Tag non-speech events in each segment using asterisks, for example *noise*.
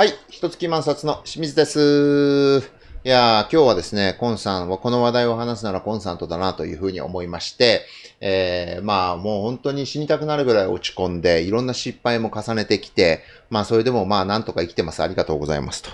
はい、一月満冊の清水です。いやー、今日はですね、コンさんはこの話題を話すならコンサートだなというふうに思いまして、えー、まあもう本当に死にたくなるぐらい落ち込んで、いろんな失敗も重ねてきて、まあそれでもまあなんとか生きてます。ありがとうございますと。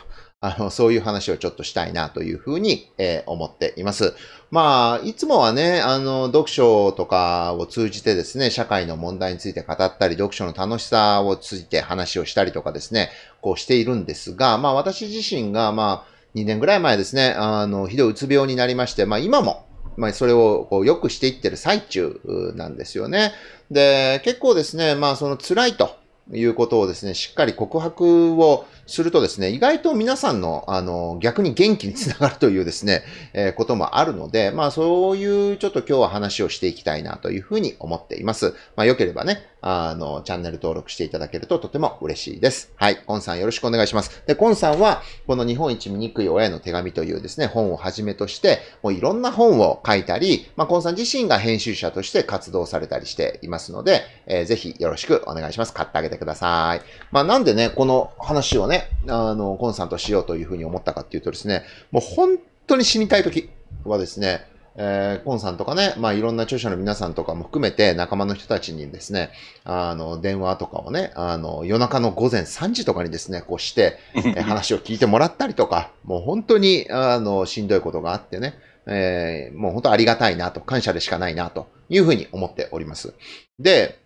あの、そういう話をちょっとしたいなというふうに、えー、思っています。まあ、いつもはね、あの、読書とかを通じてですね、社会の問題について語ったり、読書の楽しさを通じて話をしたりとかですね、こうしているんですが、まあ私自身が、まあ、2年ぐらい前ですね、あの、ひどいうつ病になりまして、まあ今も、まあ、それをこう良くしていってる最中なんですよね。で、結構ですね、まあ、その辛いということをですね、しっかり告白をするとですね、意外と皆さんの、あの、逆に元気につながるというですね、えー、こともあるので、まあそういうちょっと今日は話をしていきたいなというふうに思っています。まあ良ければね、あの、チャンネル登録していただけるととても嬉しいです。はい、コンさんよろしくお願いします。で、コンさんは、この日本一醜い親への手紙というですね、本をはじめとして、もういろんな本を書いたり、まあコンさん自身が編集者として活動されたりしていますので、えー、ぜひよろしくお願いします。買ってあげてください。まあなんでね、この話をね、ね、あの、コンスタントしようというふうに思ったかっていうとですね、もう本当に死にたい時はですね、えー、コンさんとかね、まあ、いろんな著者の皆さんとかも含めて仲間の人たちにですね、あの、電話とかをね、あの、夜中の午前3時とかにですね、こうして、*laughs* え話を聞いてもらったりとか、もう本当に、あの、しんどいことがあってね、えー、もう本当ありがたいなと、感謝でしかないなというふうに思っております。で、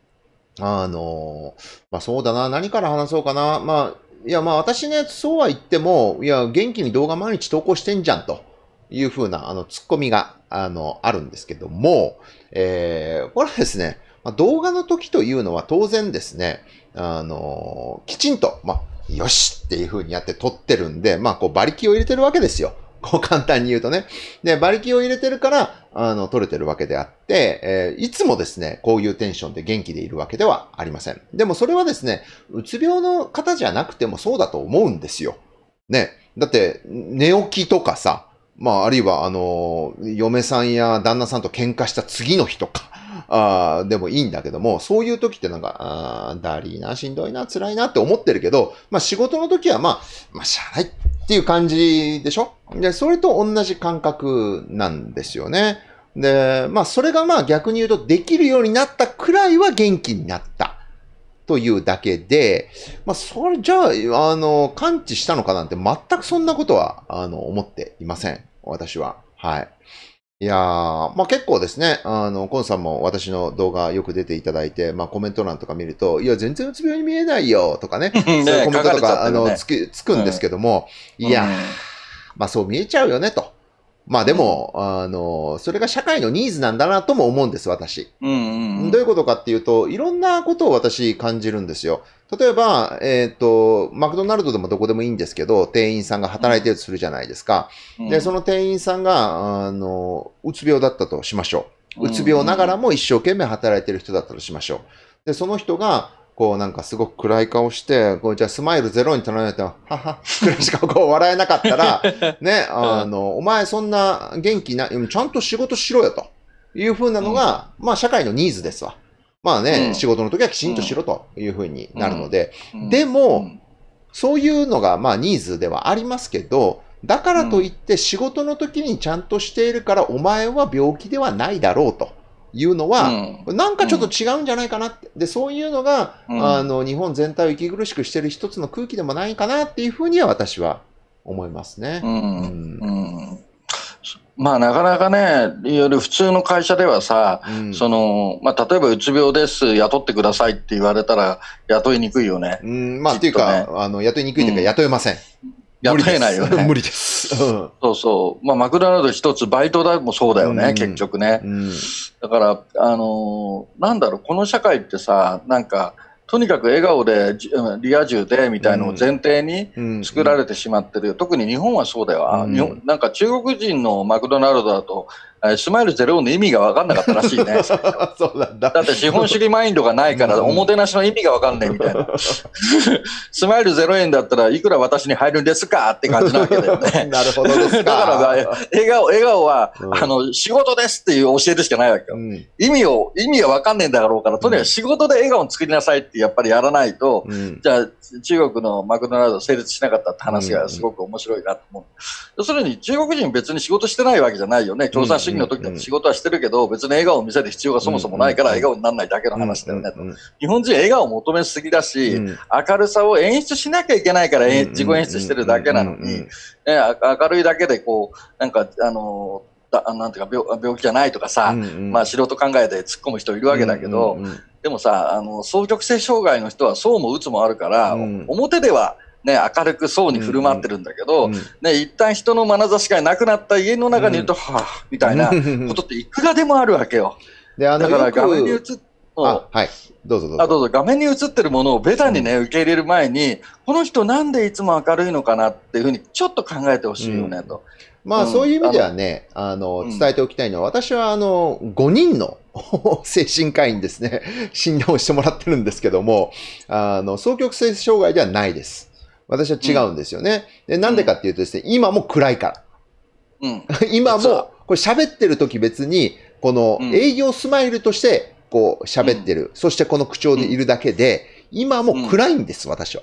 あの、まあ、そうだな、何から話そうかな、まあ、いや、まあ私ね、そうは言っても、いや、元気に動画毎日投稿してんじゃんというふうな、あの、ツッコミが、あの、あるんですけども、えー、これはですね、まあ、動画の時というのは当然ですね、あの、きちんと、まあ、よしっていうふうにやって撮ってるんで、まあ、こう、馬力を入れてるわけですよ。こう簡単に言うとね。で、馬力を入れてるから、あの、取れてるわけであって、えー、いつもですね、こういうテンションで元気でいるわけではありません。でもそれはですね、うつ病の方じゃなくてもそうだと思うんですよ。ね。だって、寝起きとかさ、まあ、あるいは、あの、嫁さんや旦那さんと喧嘩した次の日とか、あでもいいんだけども、そういう時ってなんか、あだりーな、しんどいな、辛いなって思ってるけど、まあ仕事の時はまあ、まあしゃあないっていう感じでしょで、それと同じ感覚なんですよね。で、まあそれがまあ逆に言うとできるようになったくらいは元気になった。というだけで、まあ、それじゃあ、あの、感知したのかなんて全くそんなことは、あの、思っていません。私は。はい。いやー、まあ、結構ですね、あの、コンさんも私の動画よく出ていただいて、まあ、コメント欄とか見ると、いや、全然うつ病に見えないよ、とか *laughs* ね、そういうコメントとか、かかね、あの、つく、つくんですけども、うん、いやー、まあ、そう見えちゃうよね、と。まあでも、あの、それが社会のニーズなんだなとも思うんです、私。うん、うん、どういうことかっていうと、いろんなことを私感じるんですよ。例えば、えっ、ー、と、マクドナルドでもどこでもいいんですけど、店員さんが働いてるとするじゃないですか。うん、で、その店員さんが、あの、うつ病だったとしましょう。うつ病ながらも一生懸命働いてる人だったとしましょう。で、その人が、こうなんかすごく暗い顔して、こうじゃあスマイルゼロに頼られて、はは、くらいしかこう笑えなかったら、*laughs* ね、あの、お前そんな元気な、ちゃんと仕事しろよというふうなのが、まあ社会のニーズですわ。まあね、仕事の時はきちんとしろというふうになるので、でも、そういうのがまあニーズではありますけど、だからといって仕事の時にちゃんとしているからお前は病気ではないだろうと。いうのは、うん、なんかちょっと違うんじゃないかなって、でそういうのが、うん、あの日本全体を息苦しくしてる一つの空気でもないかなっていうふうには私は思いますね。うんまあなかなかね、ゆる普通の会社ではさ、うん、その、まあ例えばうつ病です、雇ってくださいって言われたら雇いにくいよね。うん、まあ、っていうか、あの、雇いにくいというか雇えません。うん雇えないよね。*laughs* 無理です。うん、そうそう。まあ、マクドナルド一つ、バイト代もそうだよね、うん、結局ね。うん、だから、あのー、なんだろう、この社会ってさ、なんか、とにかく笑顔で、リア充でみたいのを前提に作られてしまってるよ、特に日本はそうだよ、うん、なんか中国人のマクドナルドだと、スマイルゼロの意味が分かんなかったらしいね。*laughs* そうなんだ。だって資本主義マインドがないから、おもてなしの意味が分かんないみたいな。*laughs* スマイルゼロ円だったらいくら私に入るんですかって感じなわけだよね。*laughs* なるほどですか。だから笑顔、笑顔は、うん、あの、仕事ですっていう教えるしかないわけよ。うん、意味を、意味が分かんねえんだろうから、とにかく仕事で笑顔を作りなさいってやっぱりやらないと、うん、じゃあ中国のマクドナルド成立しなかったって話がすごく面白いなと思う。要するに中国人別に仕事してないわけじゃないよね。共産主義主義の時でも仕事はしてるけど、別に笑顔を見せる必要がそもそもないから笑顔にならないだけの話だよねと。日本人笑顔を求めすぎだし、明るさを演出しなきゃいけないから自己演出してるだけなのに、ね、明るいだけでこう、なんか、あの、だなんていうか病病気じゃないとかさ、うんうん、まあ、素人考えで突っ込む人いるわけだけど、でもさあの双極性障害の人はそうもうつもあるから、うん、表ではね、明るくそうに振る舞ってるんだけど、うん、うん、ね、一旦人の眼差しがなくなった家の中にいると、うん、はぁ、みたいな *laughs* ことっていくらでもあるわけよ。であのだから画面に映あはい、どうぞどうぞあどうぞ画面に映ってるものをベタにね、うん、受け入れる前にこの人なんでいつも明るいのかなっていうふうにちょっと考えてほしいよねと、まあ、そういう意味ではね、うん、あの、伝えておきたいのは、私は、あの、5人の *laughs* 精神科医にですね、診療してもらってるんですけども、あの、双極性障害ではないです。私は違うんですよね。でなんでかっていうとですね、今も暗いから。うん、*laughs* 今も、これ喋ってる時別に、この営業スマイルとして、こう喋ってる、うん、そしてこの口調でいるだけで、今も暗いんです、私は。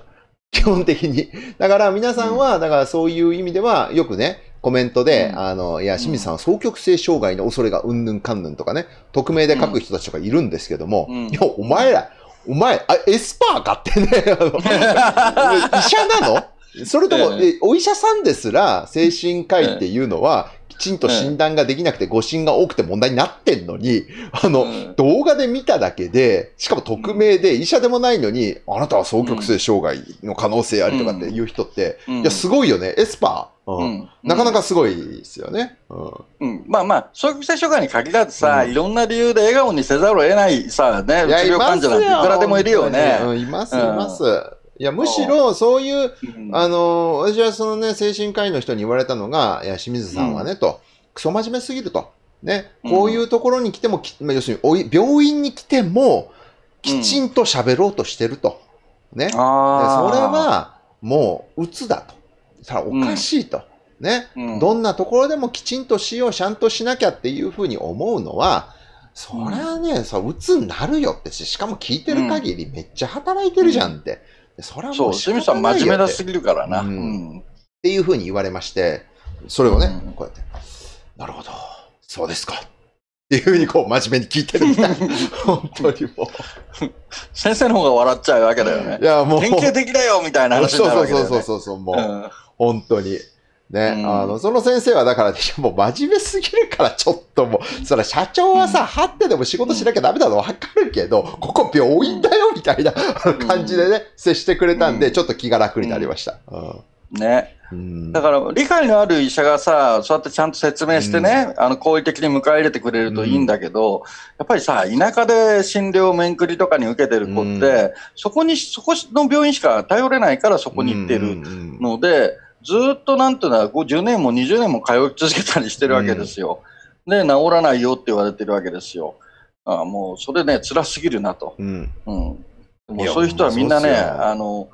基本的に。だから皆さんは、だからそういう意味では、よくね、コメントで、うん、あの、いや、清水さんは双極性障害の恐れがうんぬんかんぬんとかね、匿名で書く人たちとかいるんですけども、うん、いや、お前ら、お前、あエスパーかってね、あ *laughs* の医者なのそれとも、えお医者さんですら、精神科医っていうのは、きちんと診断ができなくて、誤診が多くて問題になってんのに、あの、動画で見ただけで、しかも匿名で、医者でもないのに、あなたは双極性障害の可能性ありとかっていう人って、いや、すごいよね。エスパーうん、なかなかすごいですよね。うん。うん、まあまあ、消極性障害に限らずさ、いろんな理由で笑顔にせざるを得ないさ、ね、治療患者なんていくらでもいるよね。います、います。いや、むしろ、そういう、あの、私はそのね、精神科医の人に言われたのが、いや、清水さんはね、と、クソ真面目すぎると。ね、こういうところに来ても、要するに、病院に来ても、きちんと喋ろうとしてると。ね。それは、もう、うつだと。さあ、おかしいと。うん、ね、うん、どんなところでもきちんとしよう、ちゃんとしなきゃっていうふうに思うのは、そりゃね、さ、鬱になるよってし、しかも聞いてる限りめっちゃ働いてるじゃんって。そりゃもうそう、清水さん真面目だすぎるからな。っていうふうに言われまして、それをね、こうやって、なるほど、そうですか。っていうふうにこう真面目に聞いてるみたい。*laughs* 本当にもう。先生の方が笑っちゃうわけだよね。いやもう。典型的だよみたいな話になるわけだよ、ね。そうそうそうそうそう、もう。本当に。ね、あの、その先生はだから、もう真面目すぎるから、ちょっともう、そは社長はさ、は、ってでも仕事しなきゃダメだのわかるけど、ここ病院だよ、みたいな感じでね、接してくれたんで、ちょっと気が楽になりました。ね。だから理解のある医者がさ、そうやってちゃんと説明してね、うん、あの好意的に迎え入れてくれるといいんだけど、うん、やっぱりさ、田舎で診療、面繰りとかに受けてる子って、うん、そこに、そこの病院しか頼れないからそこに行ってるので、ずっとなんていうのは、10年も20年も通い続けたりしてるわけですよ。うん、で、治らないよって言われてるわけですよ。あもうそれね、辛すぎるなと。うん、うん、もうそういう人はみんなね、あの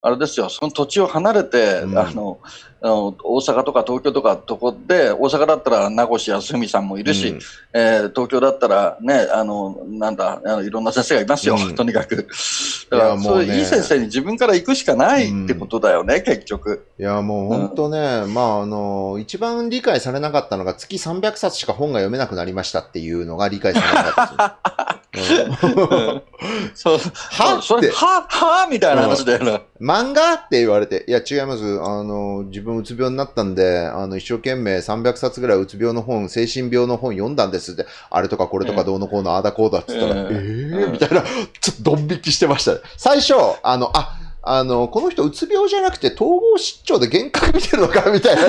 あれですよ、その土地を離れて、うん、あのあの大阪とか東京とかとこで、大阪だったら名越康文さんもいるし、うん、えー、東京だったらね、あのなんだあの、いろんな先生がいますよ、うん、とにかく。だからいいういい先生に自分から行くしかないってことだよね、結局。いや、もう本当ね、まああの、一番理解されなかったのが、月300冊しか本が読めなくなりましたっていうのが理解されなかったです。*laughs* そう。はははみたいな話だよな、漫画って言われて、いや違います。あの、自分うつ病になったんで、あの、一生懸命300冊ぐらいうつ病の本、精神病の本読んだんですって、あれとかこれとかどうのこうの、ああだこうだって言ったら、ええー、みたいな、ちょっとドン引きしてました。最初、あの、あ、あの、この人、うつ病じゃなくて、統合失調で幻覚見てるのかみたいな、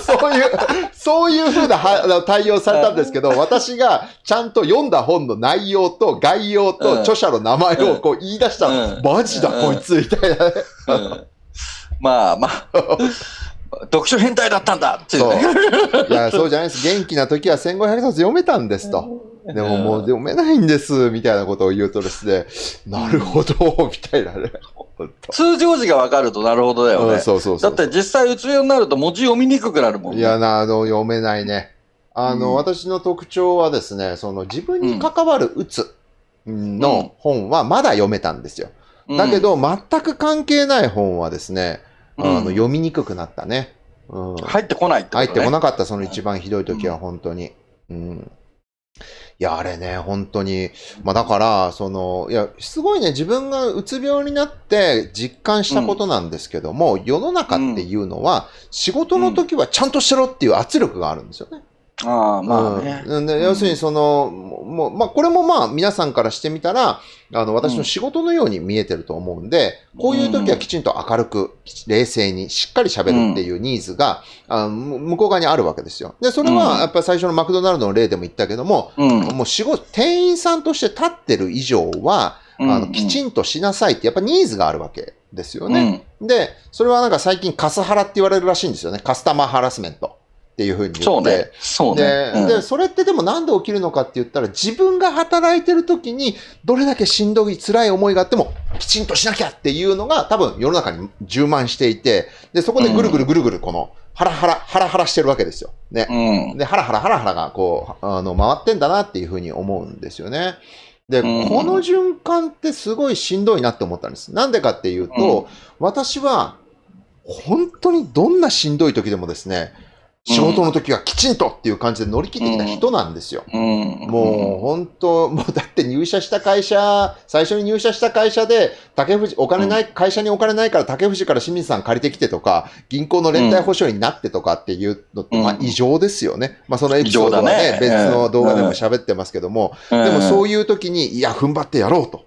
そういう、そういうふうな対応されたんですけど、私がちゃんと読んだ本の内容と概要と著者の名前をこう言い出したの、うん、マジだ、こいつ、みたいな、ねうん、まあまあ。読書変態だったんだっていう,、ね、そういやそうじゃないです元気な時は1500冊読めたんですと、でももう読めないんです、みたいなことを言うとですね、なるほど、みたいなね。通常時が分かるとなるほどだよね。そうそうそうだって実際うつ病になると文字読みにくくなるもん、ね、いやな、あの、読めないね。あの、うん、私の特徴はですね、その自分に関わるうつの本はまだ読めたんですよ。うん、だけど、全く関係ない本はですね、あの、読みにくくなったね。うん、入ってこないってこと、ね、入ってこなかった、その一番ひどい時は本当に。うんいや、あれね、本当に。まあだから、その、いや、すごいね、自分がうつ病になって実感したことなんですけども、うん、世の中っていうのは、仕事の時はちゃんとしろっていう圧力があるんですよね。ああ、まあ、ね、うん、要するにその、うん、もう、まあ、これもまあ、皆さんからしてみたら、あの、私の仕事のように見えてると思うんで、うん、こういう時はきちんと明るく、冷静に、しっかり喋るっていうニーズが、あ向こう側にあるわけですよ。で、それは、やっぱり最初のマクドナルドの例でも言ったけども、もう仕事、店員さんとして立ってる以上は、あの、きちんとしなさいって、やっぱニーズがあるわけですよね。で、それはなんか最近カスハラって言われるらしいんですよね。カスタマーハラスメント。っていうふうに言って。そうね。そうね。で、それってでもなんで起きるのかって言ったら、自分が働いてる時に、どれだけしんどい、辛い思いがあっても、きちんとしなきゃっていうのが、多分世の中に充満していて、で、そこでぐるぐるぐるぐる、この、ハラハラ、ハラハラしてるわけですよ。ね。うん、で、ハラハラハラハラが、こう、あの、回ってんだなっていうふうに思うんですよね。で、この循環ってすごいしんどいなって思ったんです。なんでかっていうと、うん、私は、本当にどんなしんどい時でもですね、仕事の時はきちんとっていう感じで乗り切ってきた人なんですよ。もう本当、もうだって入社した会社、最初に入社した会社で、竹藤、お金ない、会社にお金ないから竹藤から清水さん借りてきてとか、銀行の連帯保証になってとかっていうのって、まあ異常ですよね。まあそのエピソードはね、別の動画でも喋ってますけども、でもそういう時に、いや、踏ん張ってやろうと。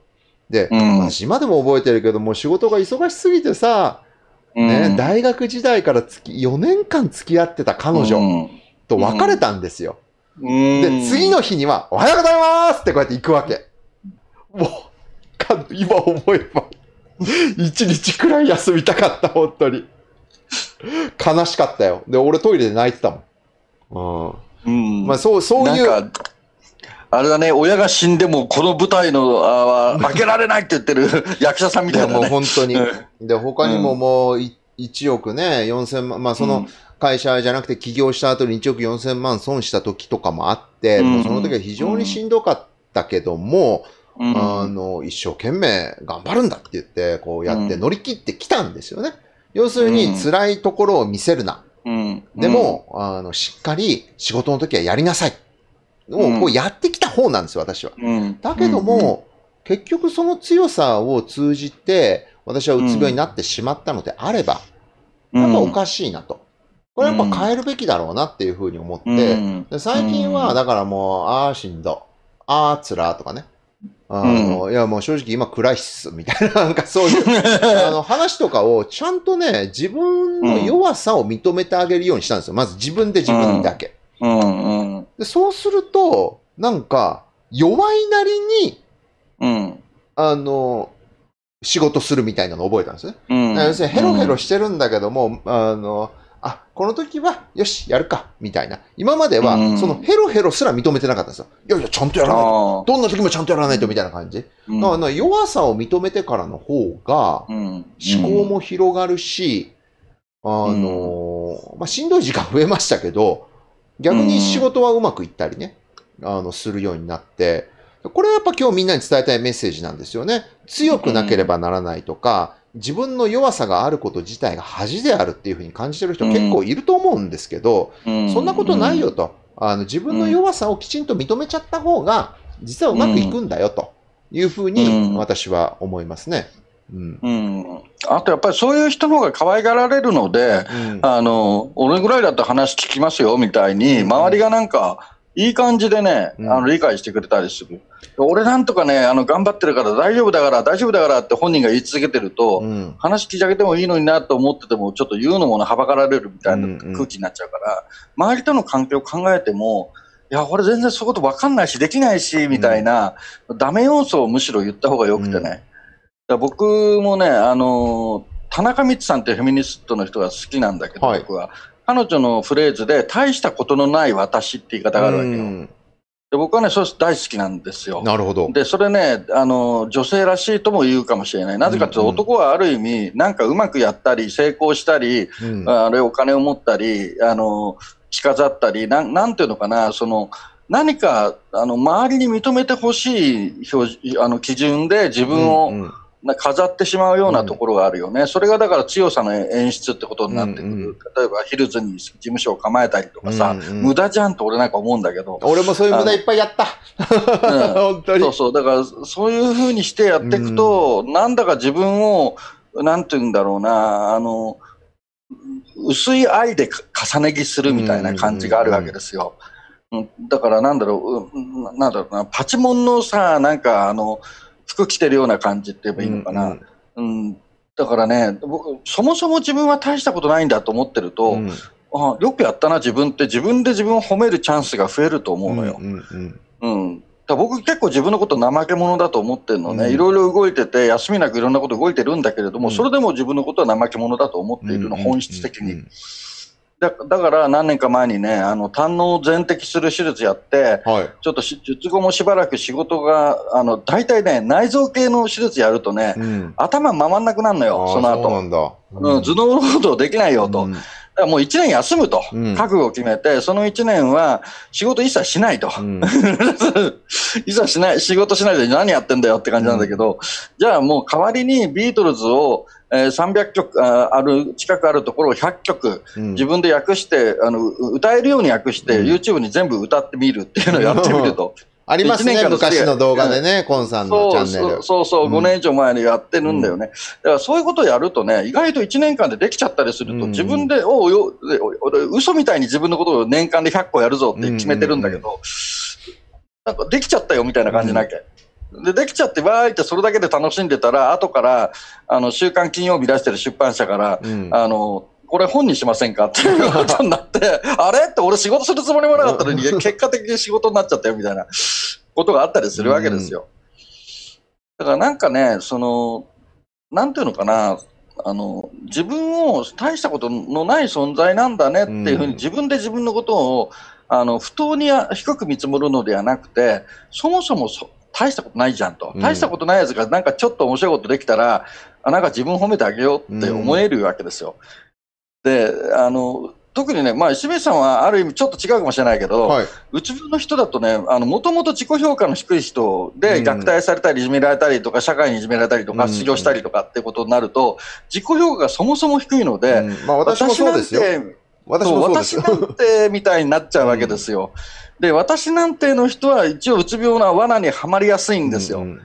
で、私今でも覚えてるけども、仕事が忙しすぎてさ、ね、大学時代からつき4年間付き合ってた彼女と別れたんですよ。で、次の日には、おはようございますってこうやって行くわけ。もう、今思えば1日くらい休みたかった、本当に。悲しかったよ。で、俺トイレで泣いてたもん。うん。うん、まあそう、そういう。なんか、あれだね、親が死んでもこの舞台のあ負けられないって言ってる *laughs* 役者さんみたいな、ね、もう本当に。で、他にももう1億ね、4000万、まあその会社じゃなくて起業した後に1億4000万損した時とかもあって、うん、もうその時は非常にしんどかったけども、うん、あの、一生懸命頑張るんだって言って、こうやって乗り切ってきたんですよね。要するに辛いところを見せるな。うん、でも、あの、しっかり仕事の時はやりなさい。をこうやってきた方なんですよ、私は。だけども、結局その強さを通じて、私はうつ病になってしまったのであれば、やっぱおかしいなと。これやっぱ変えるべきだろうなっていうふうに思って、で最近はだからもう、ああ、しんど。ああ、つらとかね。あの、うん、いや、もう正直今暗いっす、みたいな、なんかそういう、*laughs* あの、話とかをちゃんとね、自分の弱さを認めてあげるようにしたんですよ。まず自分で自分だけ。うん、うん、で、そうすると、なんか、弱いなりに、うん。あの、仕事するみたいなのを覚えたんですね。うん、要するにヘロヘロしてるんだけども、うん、あの、あ、この時は、よし、やるか、みたいな。今までは、そのヘロヘロすら認めてなかったんですよ。いやいや、ちゃんとやらないと。どんな時もちゃんとやらないと、みたいな感じ。うん、だか弱さを認めてからの方が、思考も広がるし、あのまあ、しんどい時間増えましたけど、逆に仕事はうまくいったりね、あの、するようになって、これはやっぱ今日みんなに伝えたいメッセージなんですよね。強くなければならないとか、自分の弱さがあること自体が恥であるっていうふうに感じてる人結構いると思うんですけど、そんなことないよと。あの、自分の弱さをきちんと認めちゃった方が、実はうまくいくんだよというふうに私は思いますね。うん、あとやっぱりそういう人の方が可愛がられるので、うん、あの俺ぐらいだったら話聞きますよみたいに、周りがなんか、いい感じでね、あの理解してくれたりする、うん、俺なんとかね、あの頑張ってるから、大丈夫だから、大丈夫だからって本人が言い続けてると、うん、話聞いてあげてもいいのになと思ってても、ちょっと言うのもはばかられるみたいな空気になっちゃうから、うんうん、周りとの関係を考えても、いや、俺全然そういうこと分かんないし、できないし、みたいな、うん、ダメ要素をむしろ言った方がよくてね。うん僕もね、あの田中光さんってフェミニストの人が好きなんだけど、はい、僕は彼女のフレーズで大したことのない私って言い方があるわけよ。で僕はね、それ大好きなんですよ。なるほど。で、それね、あの、女性らしいとも言うかもしれない。なぜかというと、うんうん、男はある意味、なんかうまくやったり、成功したり、うん、あれお金を持ったり、あの、着飾ったり、なん、なんていうのかな、その、何か、あの、周りに認めてほしい表、あの、基準で自分を、うんうん飾ってしまうようなところがあるよね、うん、それがだから強さの演出ってことになってくる、うんうん、例えばヒルズに事務所を構えたりとかさ、うんうん、無駄じゃんと俺なんか思うんだけど、俺もそういう無駄いっぱいやった、うん、そうそう、だからそういうふうにしてやっていくと、うん、なんだか自分を、なんていうんだろうな、あの薄い愛で重ね着するみたいな感じがあるわけですよ。うんだからなんだろう、なんだろうな、パチモンのさ、なんかあの、服着てるような感じって言えばいいのかな。うん、うん、だからね、僕、そもそも自分は大したことないんだと思ってると、うん、あよくやったな、自分って自分で自分を褒めるチャンスが増えると思うのよ。うん、うんだ僕結構自分のこと怠け者だと思ってるのね、いろいろ動いてて、休みなくいろんなこと動いてるんだけれども、それでも自分のことは怠け者だと思っているの、本質的に。だだから何年か前にね、あの、胆のを全摘する手術やって、はい、ちょっと術後もしばらく仕事が、あの、大体ね、内臓系の手術やるとね、うん、頭回んなくなるのよ、その後。そうなんだ。うん、頭脳労働できないよと、だからもう1年休むと、覚悟を決めて、その1年は仕事一切しないと、いざ *laughs* しない、仕事しないで何やってんだよって感じなんだけど、じゃあもう代わりにビートルズを、えー、300曲あある、近くあるところを100曲、自分で訳して、あの歌えるように訳して、YouTube に全部歌ってみるっていうのをやってみると。*laughs* ありますね、昔の動画でね、コンさんのチャンネル。そうそう、5年以上前にやってるんだよね。うん、だからそういうことをやるとね、意外と1年間でできちゃったりすると、うん、自分で、おうよ、嘘みたいに自分のことを年間で100個やるぞって決めてるんだけど、なんかできちゃったよみたいな感じなきゃ。でできちゃってわーいってそれだけで楽しんでたら後からあの週刊金曜日出してる出版社から、うん、あのこれ本にしませんかっていうことになって、*laughs* あれって俺仕事するつもりもなかったのに、結果的に仕事になっちゃったよみたいなことがあったりするわけですよ。だからなんかね、その、なんていうのかな、あの、自分を大したことのない存在なんだねっていうふうに自分で自分のことを、あの、不当に低く見積もるのではなくて、そもそもそ大したことないじゃんと。大したことないやつがなんかちょっと面白いことできたら、あなんか自分褒めてあげようって思えるわけですよ。うんであの特にね、まあ、石部さんはある意味ちょっと違うかもしれないけど、はい、うの人だとね、もともと自己評価の低い人で虐待されたり、いじめられたりとか、社会にいじめられたりとか、失業したりとかってことになると、自己評価がそもそも低いので、うん、まあ、私もそうですよ。私私なんてみたいになっちゃうわけですよ。うん、で、私なんての人は一応うつ病の罠にはまりやすいんですよ。うん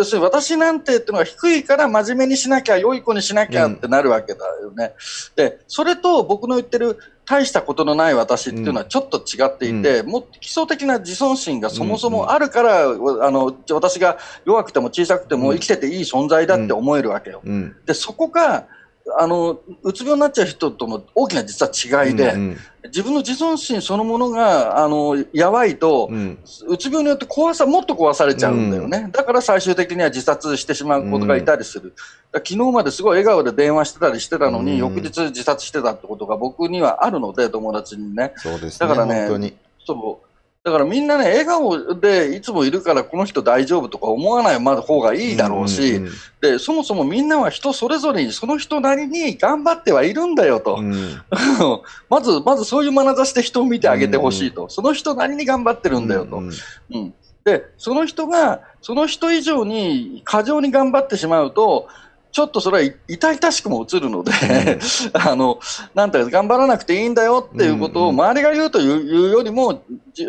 要するに私なんてっていうのが低いから真面目にしなきゃ良い子にしなきゃってなるわけだよね。うん、でそれと僕の言ってる大したことのない私っていうのはちょっと違っていて、うん、もっと基礎的な自尊心がそもそもあるから、うん、あの私が弱くても小さくても生きてていい存在だって思えるわけよ。でそこがあのうつ病になっちゃう人とも大きな実は違いで、うんうん、自分の自尊心そのものがあのやばいと、うん、うつ病によって怖さもっと壊されちゃうんだよね、うん、だから最終的には自殺してしまうことがいたりする、うん、昨日まですごい笑顔で電話してたりしてたのに、翌日自殺してたってことが僕にはあるので、友達にね。そうです、ね、だからねそうだからみんなね、笑顔でいつもいるからこの人大丈夫とか思わない方がいいだろうし、うんうん、で、そもそもみんなは人それぞれにその人なりに頑張ってはいるんだよと。うん、*laughs* まず、まずそういう眼差しで人を見てあげてほしいと、うんうん、その人なりに頑張ってるんだよと。うん、うん、で、その人が、その人以上に過剰に頑張ってしまうと、ちょっとそれは痛々しくも映るので、うん、*laughs* あのなんていうか頑張らなくていいんだよっていうことを周りが言うというよりも、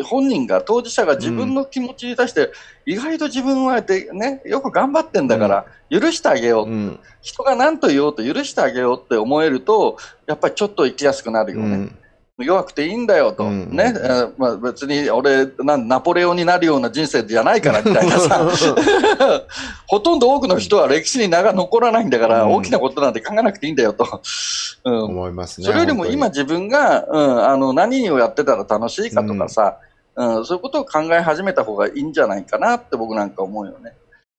本人が当事者が自分の気持ちに対して、意外と自分はで、ね、よく頑張ってんだから許してあげよう、うん、人が何と言おうと許してあげようって思えるとやっぱりちょっと生きやすくなるよね。うん弱くていいんだよと、うんねまあ、別に俺な、ナポレオンになるような人生じゃないからみたいなさ、*laughs* ほとんど多くの人は歴史に名が残らないんだから、うん、大きなことなんて考えなくていいんだよと、うん、思いますね、それよりも今、自分が、うん、あの何をやってたら楽しいかとかさ、うん、うん、そういうことを考え始めた方がいいんじゃないかなって僕なんか思うよね。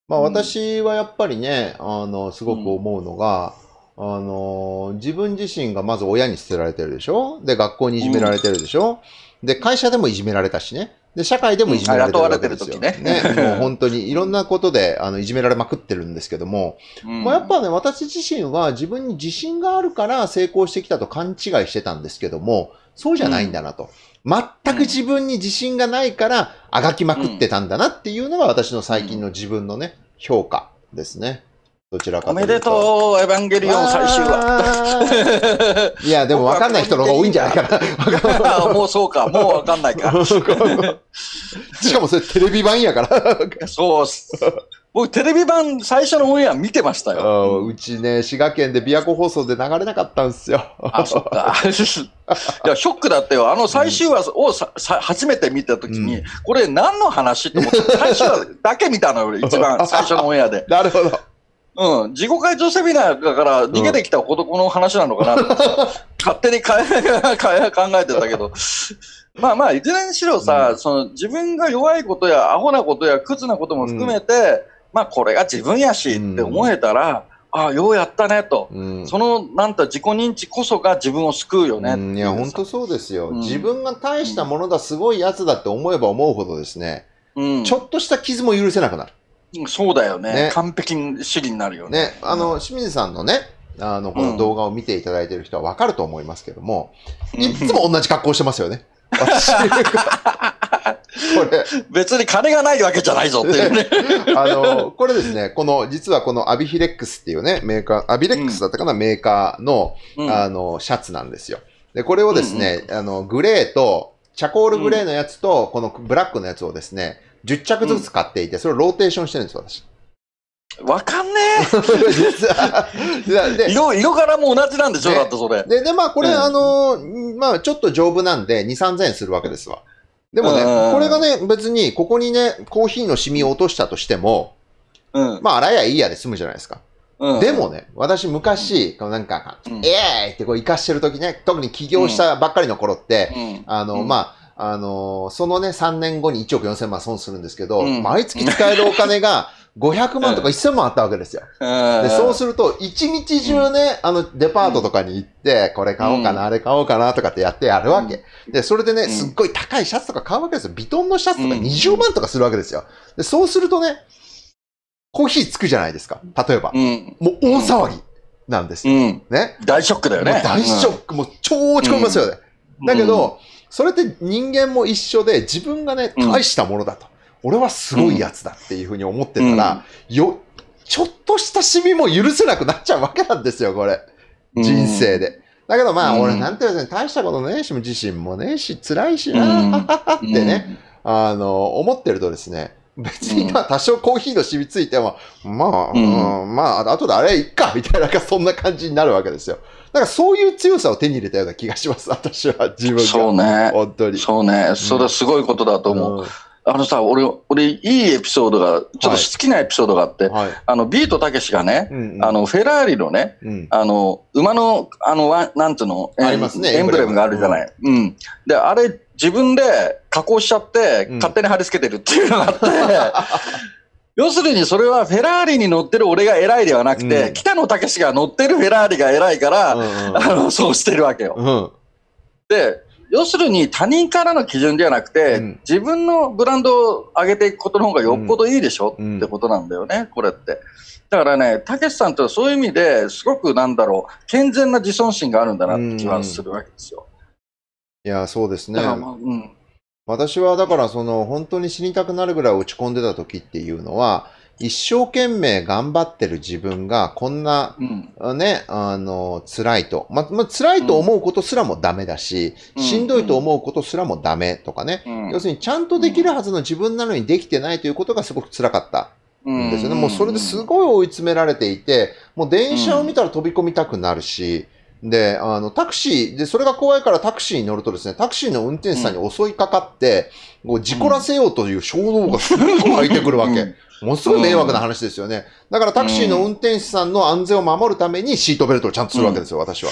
まあ、私はやっぱりね、あのすごく思うのが、あの、自分自身がまず親に捨てられてるでしょで、学校にいじめられてるでしょ、うん、で、会社でもいじめられたしね。で、社会でもいじめられてるわけですよ。ねね。もう本当にいろんなことで、あの、いじめられまくってるんですけども、うん、まあやっぱね、私自身は自分に自信があるから成功してきたと勘違いしてたんですけども、そうじゃないんだなと。全く自分に自信がないから、あがきまくってたんだなっていうのが私の最近の自分のね、評価ですね。どちらかおめでとう、エヴァンゲリオン最終話。*laughs* いや、でも分かんない人の方が多いんじゃないかな。*laughs* もうそうか、もう分かんないから。しかもそれテレビ版やから。そうっす。僕、テレビ版最初のオンエア見てましたよ。うちね、滋賀県で琵琶湖放送で流れなかったんですよ。あ、そっか。*laughs* いや、ショックだったよ。あの最終話をさ、さ初めて見たときに、うん、これ何の話と思って、最終話だけ見たのよ、俺、一番最初のオンエアで。なるほど。うん、自己解除セミナーだから逃げてきた男の話なのかな、と *laughs* か勝手に考えてたけど。まあまあ、いずれにしろさ、うん、その自分が弱いことやアホなことやクズなことも含めて、うん、まあこれが自分やしって思えたら、うん、ああ、ようやったねと、そのなんと自己認知こそが自分を救うよねい,、いや、本当そうですよ、自分が大したものだ、すごいやつだって思えば思うほどですね、ちょっとした傷も許せなくなる。そうだよね。ね完璧主義になるよね。ねあの、清水さんのね、あの、この動画を見ていただいてる人はわかると思いますけども、うん、いつも同じ格好してますよね。*laughs* 私これ。別に金がないわけじゃないぞっていうね。*laughs* あの、これですね、この、実はこのアビヒレックスっていうね、メーカー、アビレックスだったかな、うん、メーカーの、あの、シャツなんですよ。で、これをですね、うんうん、あの、グレーと、チャコールグレーのやつと、このブラックのやつをですね、10着ずつ買っていて、それをローテーションしてるんです、私。わかんねえ *laughs* 色色柄も同じなんでしょ、だってそれ。で、で、まあこれ、うん、あの、まあちょっと丈夫なんで、2、3000円するわけですわ。でもね、これがね、別にここにね、コーヒーのシミを落としたとしても、うん、まあ洗えやいいやで済むじゃないですか。うん、でもね、私昔、このなんか、うん、ええーってこう生かしてる時ね、特に起業したばっかりの頃って、あの、まあ、あの、そのね、3年後に1億4000万損するんですけど、うん、毎月使えるお金が500万とか1000 *laughs* 万あったわけですよ。うん、でそうすると、1日中ね、うん、あの、デパートとかに行って、これ買おうかな、あれ買おうかなとかってやってやるわけ。で、それでね、すっごい高いシャツとか買うわけですよ。ビトンのシャツとか20万とかするわけですよ。で、そうするとね、コーヒーつくじゃないですか。例えば。もう大騒ぎなんですよ。ね。大ショックだよね。大ショック。もう超落ち込みますよね。だけど、それって人間も一緒で、自分がね、大したものだと。うん、俺はすごいやつだっていうふうに思ってたら、うん、よ、ちょっとしたシミも許せなくなっちゃうわけなんですよ、これ。人生で。だけどまあ、俺なんていうか、大したことねえし、自身もねえし、辛いしな、ってね、あの、思ってるとですね、別にまあ多少コーヒーの染みついても、まあ、うん、まあ、あとであれいっか、みたいな、そんな感じになるわけですよ。なんかそういう強さを手に入れたような気がします、私は、自分が。そうね。本当に。そうね。それはすごいことだと思う。うんあのさ、俺、俺、いいエピソードが、ちょっと好きなエピソードがあって、はい、あの、ビートたけしがね、うんうん、あの、フェラーリのね、うん、あの、馬の、あの、なんつうの、ありますね、エンブレムがあるじゃない。うん、うん。で、あれ、自分で加工しちゃって、勝手に貼り付けてるっていうのがあって、*laughs* 要するにそれはフェラーリに乗ってる俺が偉いではなくて、うん、北野武が乗ってるフェラーリが偉いから、うんうん、あのそうしてるわけよ。うん、で要するに他人からの基準ではなくて、うん、自分のブランドを上げていくことの方がよっぽどいいでしょ、ってことなんだよね、これって。だからね、たけしさんとはそういう意味ですごくなんだろう、健全な自尊心があるんだなって気はするわけですよ。うんいや、そうですね。まあ、うん私はだからその本当に死にたくなるぐらい落ち込んでた時っていうのは、一生懸命頑張ってる自分がこんな、うん、ね、あの、辛いと。ま、ま辛いと思うことすらもダメだし、うん、しんどいと思うことすらもダメとかね、うん。要するにちゃんとできるはずの自分なのにできてないということがすごく辛かったんですよね。もうそれですごい追い詰められていて、もう電車を見たら飛び込みたくなるし、で、あの、タクシー、で、それが怖いからタクシーに乗るとですね、タクシーの運転手さんに襲いかかって、うん、こう、事故らせようという衝動がすごく湧いてくるわけ。うんものすごい迷惑な話ですよね。だからタクシーの運転手さんの安全を守るためにシートベルトをちゃんとするわけですよ、うん、私は。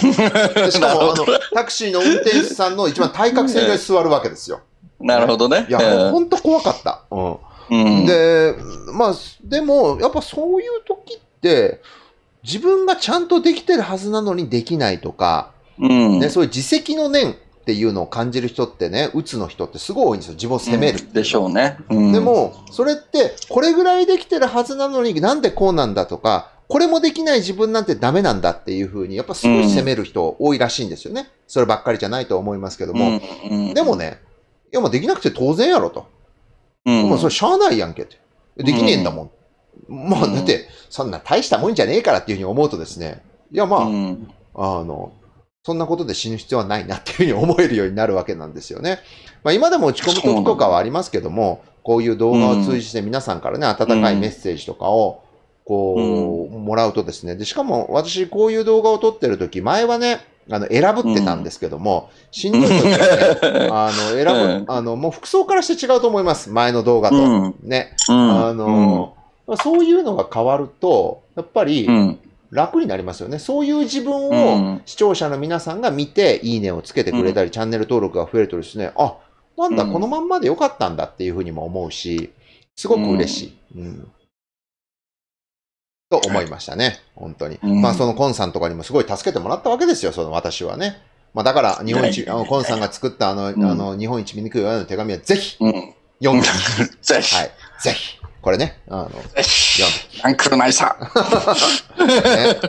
しかも、あの、*laughs* タクシーの運転手さんの一番対角線上に座るわけですよ。なるほどね。いや、もう本当怖かった。うん。うん、で、まあ、でも、やっぱそういう時って、自分がちゃんとできてるはずなのにできないとか、うん、ね、そういう自責の念っていうのを感じる人ってね、鬱つの人ってすごい多いんですよ。自分を責める、うん。でしょうね。うん、でも、それって、これぐらいできてるはずなのになんでこうなんだとか、これもできない自分なんてダメなんだっていうふうに、やっぱすごい責める人多いらしいんですよね。そればっかりじゃないと思いますけども。でもね、いや、もうできなくて当然やろと。うん、もうそれしゃあないやんけって。できねえんだもん。まあ、だって、そんな大したもんじゃねえからっていうふうに思うとですね、いや、まあ、うん、あの、そんなことで死ぬ必要はないなっていうふうに思えるようになるわけなんですよね。まあ、今でも落ち込む時ととかはありますけども、こういう動画を通じて皆さんからね、温かいメッセージとかを、こう、もらうとですね。で、しかも私、こういう動画を撮ってるとき、前はね、あの、選ぶってたんですけども、しんどい時はね、あの、選ぶ、あの、もう服装からして違うと思います。前の動画と。ね。あの、そういうのが変わると、やっぱり楽になりますよね。そういう自分を視聴者の皆さんが見て、いいねをつけてくれたり、チャンネル登録が増えるとですね、あ、なんだ、このまんまでよかったんだっていうふうにも思うし、すごく嬉しい。うんと思いましたね。本当に。まあ、そのコンさんとかにもすごい助けてもらったわけですよ、その私はね。まあ、だから、日本一、あの、コンさんが作ったあの、あの、日本一見にくい親の手紙はぜひ、読んで、*laughs* はい。ぜひ。これね、あの、なんくないさ、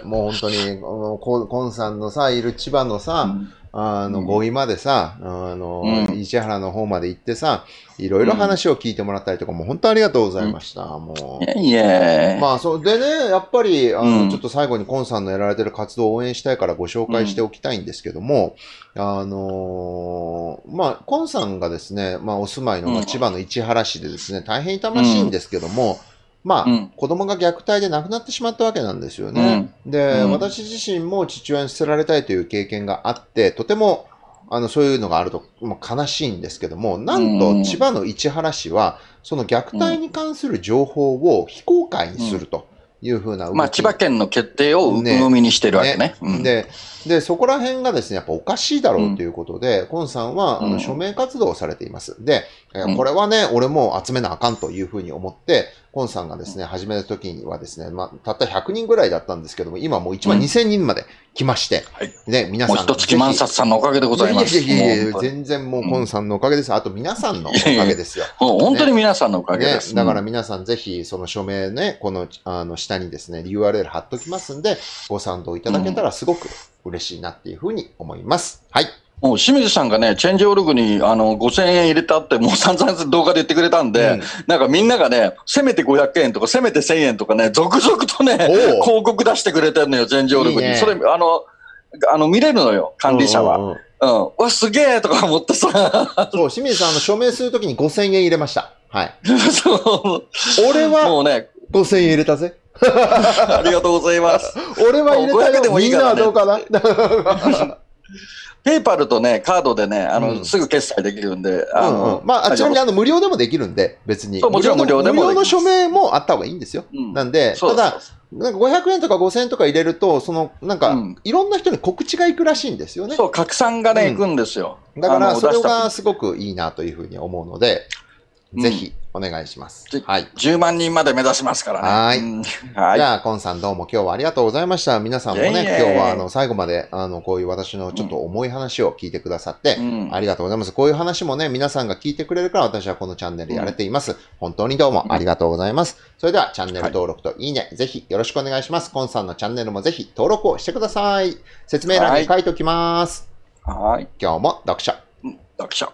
もう本当に、コンさんのさ、いる千葉のさ、うんあの、合位までさ、あの、市原の方まで行ってさ、いろいろ話を聞いてもらったりとか、もう本当ありがとうございました。もう。いえいまあ、それでね、やっぱり、あの、ちょっと最後にコンさんのやられてる活動を応援したいからご紹介しておきたいんですけども、あのー、まあ、コンさんがですね、まあ、お住まいの千葉の市原市でですね、大変痛ましいんですけども、うんまあ、うん、子供が虐待で亡くなってしまったわけなんですよね。うん、で、うん、私自身も父親に捨てられたいという経験があって、とても、あの、そういうのがあると、まあ、悲しいんですけども、なんと千葉の市原市は、その虐待に関する情報を非公開にするというふうな、まあ、千葉県の決定を鵜みにしてるわけね。ねねで、で、そこら辺がですね、やっぱおかしいだろうということで、うん、コンさんは、あの署名活動をされています。で、えー、これはね、俺も集めなあかんというふうに思って、コンさんがですね、始めた時にはですね、まあ、たった100人ぐらいだったんですけども、今もう1万2000人まで来まして、はい、で、皆さん。もう一月万冊さんのおかげでございます。いやいやいや全然もうコンさんのおかげです。あと皆さんのおかげですよ。本当に皆さんのおかげです。ね、だから皆さんぜひ、その署名ね、この、あの、下にですね、URL 貼っときますんで、ご賛同いただけたらすごく嬉しいなっていうふうに思います。はい。もう清水さんがね、チェンジオルグにあの5000円入れたって、もう散々動画で言ってくれたんで、うん、なんかみんながね、せめて500円とか、せめて1000円とかね、続々とね、広告出してくれてるのよ、チェンジオルグに。いいね、それ、あの、あの見れるのよ、管理者は。うん、うんうわ、すげえとか思ってさ。そう、清水さん、あの、署名するときに5000円入れました。はい。そう。俺は、もうね、5000円入れたぜ。*laughs* ありがとうございます。俺は入れたよ。でもいいね、みんなはどうかな。ペーパルとね、カードでね、あの、うん、すぐ決済できるんで。あの、うんうん、まあ、ちなみにあの、無料でもできるんで、別に。もちろん無料でも無料の署名もあった方がいいんですよ。うん、なんで、ただ、なんか500円とか5000円とか入れると、その、なんか、いろんな人に告知がいくらしいんですよね。そう、拡散がね、いくんですよ。だから、それがすごくいいなというふうに思うので、ぜひ、お願いします。はい。10万人まで目指しますからね。はい。はい、じゃあ、コンさんどうも今日はありがとうございました。皆さんもね、今日はあの最後まであのこういう私のちょっと重い話を聞いてくださって、うん、ありがとうございます。こういう話もね、皆さんが聞いてくれるから私はこのチャンネルやれています。うん、本当にどうもありがとうございます。それでは、チャンネル登録といいね、はい、ぜひよろしくお願いします。コンさんのチャンネルもぜひ登録をしてください。説明欄に書いておきます。はい。今日も読書。うん、読書。